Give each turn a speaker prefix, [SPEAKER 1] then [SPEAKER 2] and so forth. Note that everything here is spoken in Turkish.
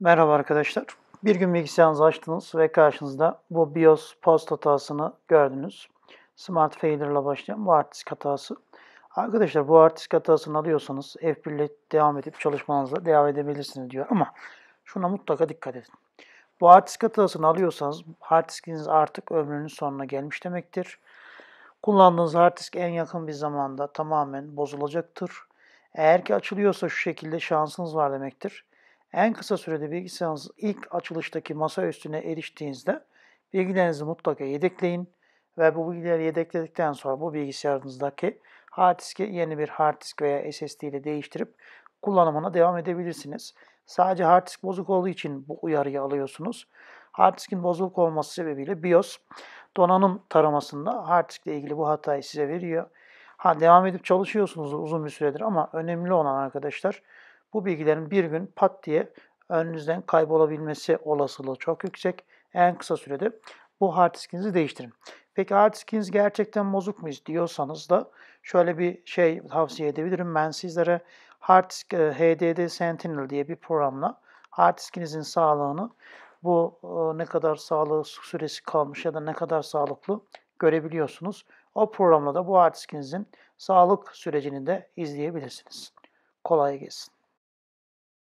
[SPEAKER 1] Merhaba arkadaşlar. Bir gün bilgisayarınızı açtınız ve karşınızda bu BIOS post hatasını gördünüz. Smart Failure ile başlayan bu artistik hatası. Arkadaşlar bu artistik hatasını alıyorsanız F1 ile devam edip çalışmanıza devam edebilirsiniz diyor ama şuna mutlaka dikkat edin. Bu artistik hatasını alıyorsanız hard artık ömrünün sonuna gelmiş demektir. Kullandığınız hard en yakın bir zamanda tamamen bozulacaktır. Eğer ki açılıyorsa şu şekilde şansınız var demektir. En kısa sürede bilgisayarınız ilk açılıştaki masa üstüne eriştiğinizde bilgilerinizi mutlaka yedekleyin ve bu bilgileri yedekledikten sonra bu bilgisayarınızdaki hard diski yeni bir hard disk veya SSD ile değiştirip kullanımına devam edebilirsiniz. Sadece hard disk bozuk olduğu için bu uyarıyı alıyorsunuz. Hard diskin bozuk olması sebebiyle BIOS donanım taramasında hard disk ilgili bu hatayı size veriyor. Ha, devam edip çalışıyorsunuz uzun bir süredir ama önemli olan arkadaşlar bu bilgilerin bir gün pat diye önünüzden kaybolabilmesi olasılığı çok yüksek. En kısa sürede bu hard diskinizi değiştirin. Peki hard diskiniz gerçekten bozuk mu diyorsanız da şöyle bir şey tavsiye edebilirim. Ben sizlere hard disk e, HDD Sentinel diye bir programla hard diskinizin sağlığını bu e, ne kadar sağlığı süresi kalmış ya da ne kadar sağlıklı görebiliyorsunuz. O programla da bu hard diskinizin sağlık sürecini de izleyebilirsiniz. Kolay gelsin.